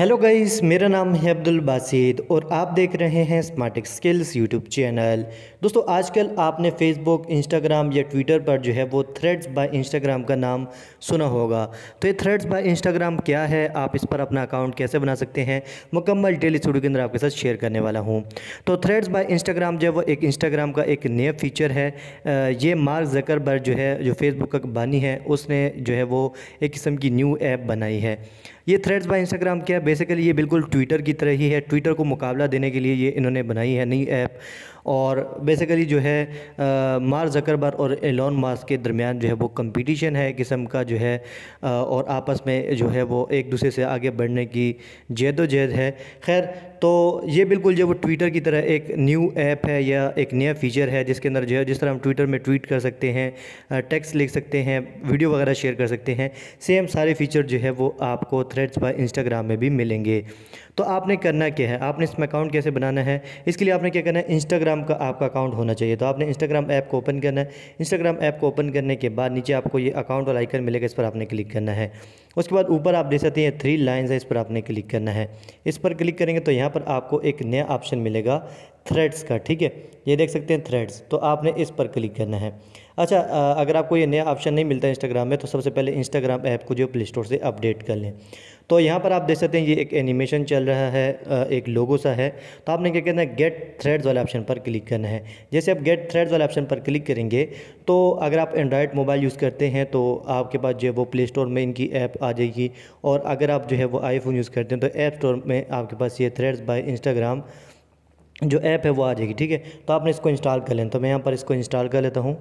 hello guys मेरा नाम है अब्दुल बासित और आप देख रहे हैं स्मार्ट स्किल्स यूट्यूब चैनल दोस्तों आजकल आपने फेसबुक इंस्टाग्राम या ट्विटर पर जो है वो थ्रेड्स बाय इंस्टाग्राम का नाम सुना होगा तो ये थ्रेड्स बाय इंस्टाग्राम क्या है आप इस पर अपना अकाउंट कैसे बना सकते हैं मुकम्मल डेली स्टूडियो के अंदर आपके साथ शेयर करने वाला हूँ तो थ्रेड्स बाय इंस्टाग्राम जो है वो एक इंस्टाग्राम का एक नया फीचर है ये मार्क जकर जो है जो फेसबुक का बानी है उसने जो है वो एक किस्म की न्यू ऐप बनाई है ये थ्रेड्स बाय इंस्टाग्राम क्या बेसिकली ये बिल्कुल ट्विटर की तरह ही है ट्विटर को मुकाबला देने के लिए ये इन्होंने बनाई है नई ऐप और बेसिकली जो है मार जकरबर और एलोन मार्स के दरमियान जो है वो कंपटीशन है किस्म का जो है और आपस में जो है वो एक दूसरे से आगे बढ़ने की जदोजहद है खैर तो ये बिल्कुल जो वो ट्विटर की तरह एक न्यू ऐप है या एक नया फीचर है जिसके अंदर जो है जिस तरह हम ट्विटर में ट्वीट कर सकते हैं टेक्स्ट लिख सकते हैं वीडियो वगैरह शेयर कर सकते हैं सेम सारे फीचर जो है वो आपको थ्रेड्स पर इंस्टाग्राम में भी मिलेंगे तो आपने करना क्या है आपने इसमें अकाउंट कैसे बनाना है इसके लिए आपने क्या करना है इंस्टाग्राम का आपका अकाउंट होना चाहिए तो आपने इंस्टाग्राम ऐप को ओपन करना है इंस्टाग्राम ऐप को ओपन करने के बाद नीचे आपको ये अकाउंट वाला आइकन मिलेगा इस पर आपने क्लिक करना है उसके बाद ऊपर आप देख सकते हैं थ्री लाइन्स है इस पर आपने क्लिक करना है इस पर क्लिक करेंगे तो यहाँ यहाँ पर आपको एक नया ऑप्शन मिलेगा थ्रेड्स का ठीक है ये देख सकते हैं थ्रेड्स तो आपने इस पर क्लिक करना है अच्छा अगर आपको ये नया ऑप्शन नहीं मिलता इंस्टाग्राम में तो सबसे पहले इंस्टाग्राम ऐप को जो प्ले स्टोर से अपडेट कर लें तो यहाँ पर आप देख सकते हैं ये एक एनिमेशन चल रहा है एक लोगो सा है तो आपने क्या कहना है गेट थ्रेड्स वाले ऑप्शन पर क्लिक करना है जैसे आप गेट थ्रेड्स वाले ऑप्शन पर क्लिक करेंगे तो अगर आप एंड्रॉयड मोबाइल यूज़ करते हैं तो आपके पास जो है वो प्ले स्टोर में इनकी ऐप आ जाएगी और अगर आप जो है वो आईफोन यूज़ करते हैं तो ऐप स्टोर में आपके पास ये थ्रेड्स बाई इंस्टाग्राम जो ऐप है वो आ जाएगी ठीक है तो आपने इसको इंस्टॉल कर लेना तो मैं यहाँ पर इसको इंस्टॉल कर लेता हूँ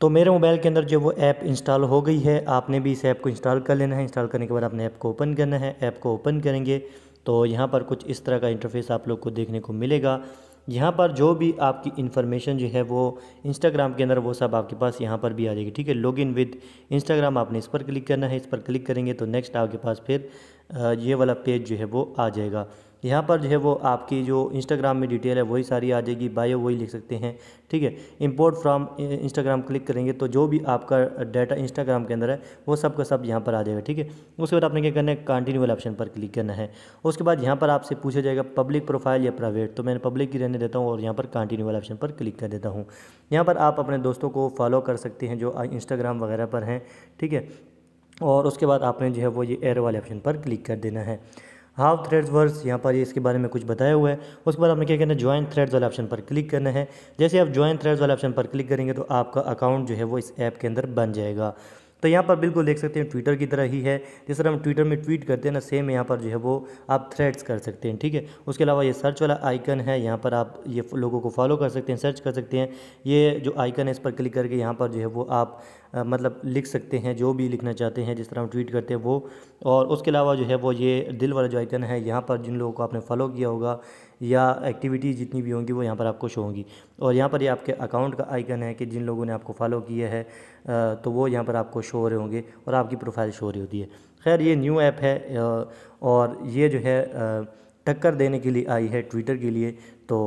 तो मेरे मोबाइल के अंदर जो वो ऐप इंस्टॉल हो गई है आपने भी इस ऐप को इंस्टॉल कर लेना है इंस्टॉल करने के बाद आपने ऐप को ओपन करना है ऐप को ओपन करेंगे तो यहाँ पर कुछ इस तरह का इंटरफेस आप लोग को देखने को मिलेगा यहाँ पर जो भी आपकी इन्फॉर्मेशन जो है वो इंस्टाग्राम के अंदर वो सब आपके पास यहाँ पर भी आ जाएगी ठीक है लॉग इन विद इंस्टाग्राम आपने इस पर क्लिक करना है इस पर क्लिक करेंगे तो नेक्स्ट आपके पास फिर ये वाला पेज जो है वो आ जाएगा यहाँ पर जो है वो आपकी जो इंस्टाग्राम में डिटेल है वही सारी आ जाएगी बायो वही लिख सकते हैं ठीक है इंपोर्ट फ्राम इंस्टाग्राम क्लिक करेंगे तो जो भी आपका डाटा इंस्टाग्राम के अंदर है वो सब का सब यहाँ पर आ जाएगा ठीक है उसके बाद आपने क्या करना है कंटिन्यू वाले ऑप्शन पर क्लिक करना है उसके बाद यहाँ पर आपसे पूछा जाएगा पब्लिक प्रोफाइल या प्राइवेट तो मैंने पब्लिक ही रहने देता हूँ और यहाँ पर कंटिन्यू वाले ऑप्शन पर क्लिक कर देता हूँ यहाँ पर आप अपने दोस्तों को फॉलो कर सकते हैं जो इंस्टाग्राम वगैरह पर हैं ठीक है और उसके बाद आपने जो है वो ये एयर वाले ऑप्शन पर क्लिक कर देना है हाउ थ्रेड्स वर्स यहाँ पर इसके बारे में कुछ बताया हुआ है उसके बाद आपने क्या करना है ज्वाइन थ्रेड्स वाले ऑप्शन पर क्लिक करना है जैसे आप ज्वाइन थ्रेड्स वाले ऑप्शन पर क्लिक करेंगे तो आपका अकाउंट जो है वो इस ऐप के अंदर बन जाएगा तो यहाँ पर बिल्कुल देख सकते हैं ट्विटर की तरह ही है जिस तरह हम ट्विटर में ट्वीट करते हैं ना सेम यहाँ पर जो है वो आप थ्रेड्स कर सकते हैं ठीक है उसके अलावा ये सर्च वाला आइकन है यहाँ पर आप ये लोगों को फॉलो कर सकते हैं सर्च कर सकते हैं ये जो आइकन है इस पर क्लिक करके यहाँ पर जो है वो आप आ, मतलब लिख सकते हैं जो भी लिखना चाहते हैं जिस तरह हम ट्वीट करते हैं वो और उसके अलावा जो है वो ये दिल वाला जो आइकन है यहाँ पर जिन लोगों को आपने फॉलो किया होगा या एक्टिविटीज़ जितनी भी होंगी वो यहाँ पर आपको शो होंगी और यहाँ पर ये आपके अकाउंट का आइकन है कि जिन लोगों ने आपको फॉलो किया है तो वो यहाँ पर आपको शो हो रहे होंगे और आपकी प्रोफाइल शो हो रही होती है खैर ये न्यू ऐप है और ये जो है टक्कर देने के लिए आई है ट्विटर के लिए तो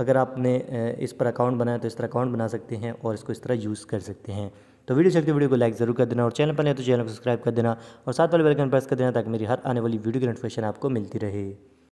अगर आपने इस पर अकाउंट बनाया तो इस तरह अकाउंट बना सकते हैं और इसको इस तरह यूज़ कर सकते हैं तो वीडियो चलते वीडियो को लाइक जरूर कर देना और चैनल पर नहीं तो चैनल को सब्सक्राइब कर देना और साथ वाले बेल आइकन प्रेस कर देना ताकि मेरी हर आने वाली वीडियो की नोटिफिकेशन आपको मिलती रहे